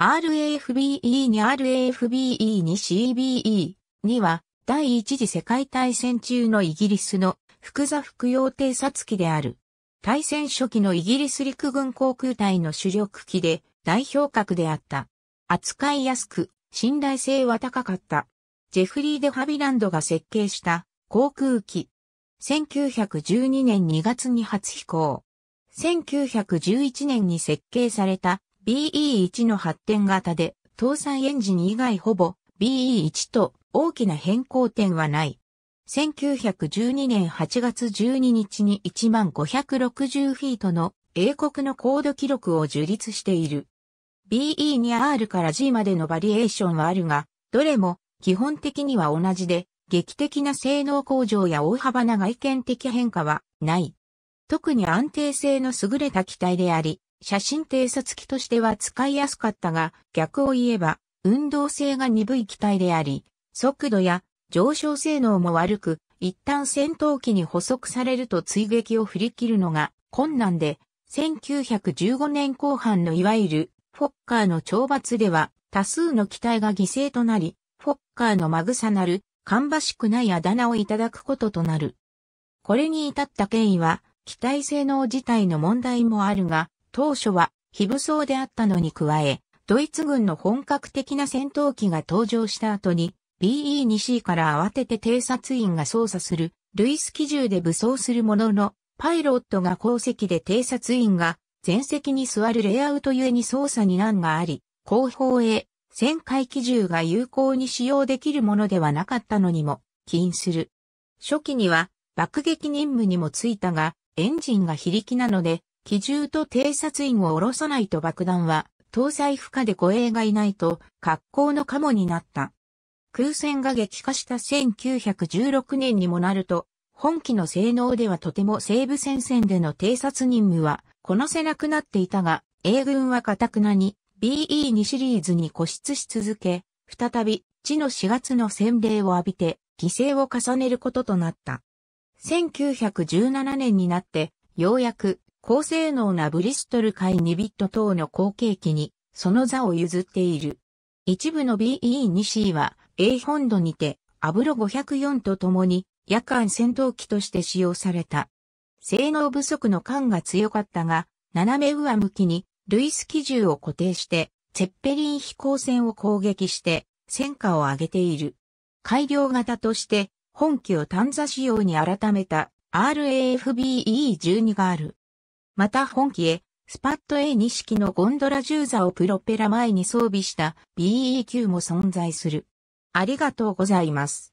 RAFBE に RAFBE に CBE には第一次世界大戦中のイギリスの福座複用偵察機である。大戦初期のイギリス陸軍航空隊の主力機で代表格であった。扱いやすく、信頼性は高かった。ジェフリー・デ・ハビランドが設計した航空機。1912年2月に初飛行。1911年に設計された BE1 の発展型で、搭載エンジン以外ほぼ BE1 と大きな変更点はない。1912年8月12日に1560フィートの英国の高度記録を樹立している。b e に r から G までのバリエーションはあるが、どれも基本的には同じで、劇的な性能向上や大幅な外見的変化はない。特に安定性の優れた機体であり、写真偵察機としては使いやすかったが、逆を言えば、運動性が鈍い機体であり、速度や上昇性能も悪く、一旦戦闘機に捕捉されると追撃を振り切るのが困難で、1915年後半のいわゆるフォッカーの懲罰では多数の機体が犠牲となり、フォッカーのまぐさなる、かんばしくないあだ名をいただくこととなる。これに至った経緯は、機体性能自体の問題もあるが、当初は非武装であったのに加え、ドイツ軍の本格的な戦闘機が登場した後に、BE2C から慌てて偵察員が操作する、ルイス機銃で武装するものの、パイロットが後席で偵察員が前席に座るレイアウトゆえに操作に難があり、後方へ旋回機銃が有効に使用できるものではなかったのにも、起因する。初期には爆撃任務にもついたが、エンジンが非力なので、機銃と偵察員を下ろさないと爆弾は、搭載不可で護衛がいないと、格好のカモになった。空戦が激化した1916年にもなると、本機の性能ではとても西部戦線での偵察任務はこなせなくなっていたが、英軍は固くなに BE2 シリーズに固執し続け、再び地の4月の洗礼を浴びて犠牲を重ねることとなった。1917年になって、ようやく高性能なブリストル海2ビット等の後継機に、その座を譲っている。一部の BE2C は、A 本土にて、アブロ504と共に、夜間戦闘機として使用された。性能不足の感が強かったが、斜め上向きに、ルイス機銃を固定して、チェッペリン飛行船を攻撃して、戦果を上げている。改良型として、本機を探査仕様に改めた RAFBE12 がある。また本機へ、スパット A2 式のゴンドラ銃座をプロペラ前に装備した BEQ も存在する。ありがとうございます。